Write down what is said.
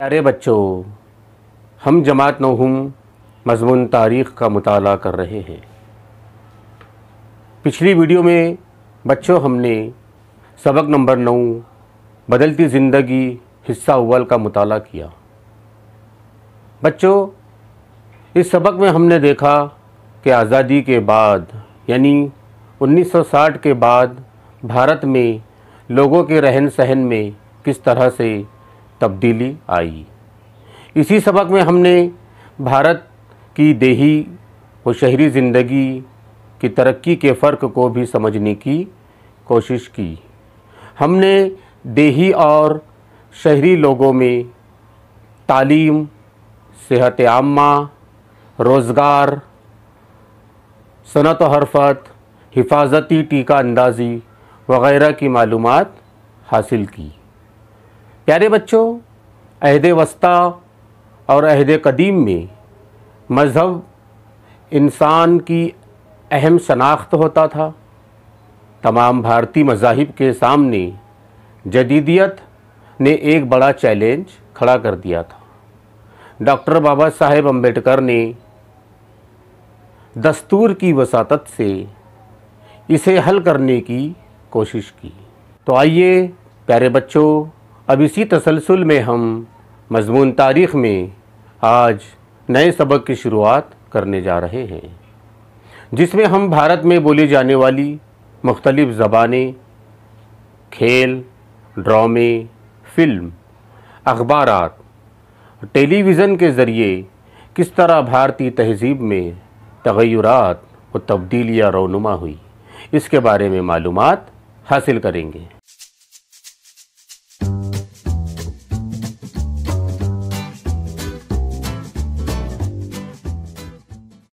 प्यारे बच्चों हम जमात नहम मजमून तारीख़ का मताल कर रहे हैं पिछली वीडियो में बच्चों हमने सबक नंबर नौ बदलती ज़िंदगी हिस्सा अव्वल का मताल किया बच्चों इस सबक में हमने देखा कि आज़ादी के बाद यानी 1960 के बाद भारत में लोगों के रहन सहन में किस तरह से तब्दीली आई इसी सबक में हमने भारत की देही व शहरी ज़िंदगी की तरक्की के फ़र्क को भी समझने की कोशिश की हमने देही और शहरी लोगों में तालीम सेहत आमा रोज़गार सनत हरफत हिफाजती टीका अंदाजी वगैरह की मालूम हासिल की प्यारे बच्चों अहद वस्ता और अहद कदीम में मज़हब इंसान की अहम शनाख्त होता था तमाम भारतीय मजाहिब के सामने जदीदियत ने एक बड़ा चैलेंज खड़ा कर दिया था डॉक्टर बाबा साहेब अम्बेडकर ने दस्तूर की वसात से इसे हल करने की कोशिश की तो आइए प्यारे बच्चों अब इसी तसलसल में हम मजमून तारीख़ में आज नए सबक की शुरुआत करने जा रहे हैं जिसमें हम भारत में बोली जाने वाली मुख्तलिफ़ ज़बानें खेल ड्रामे फ़िल्म अखबार टेलीविज़न के ज़रिए किस तरह भारतीय तहजीब में तगैरत व तब्दीलियाँ रोनुमा हुई इसके बारे में मालूम हासिल करेंगे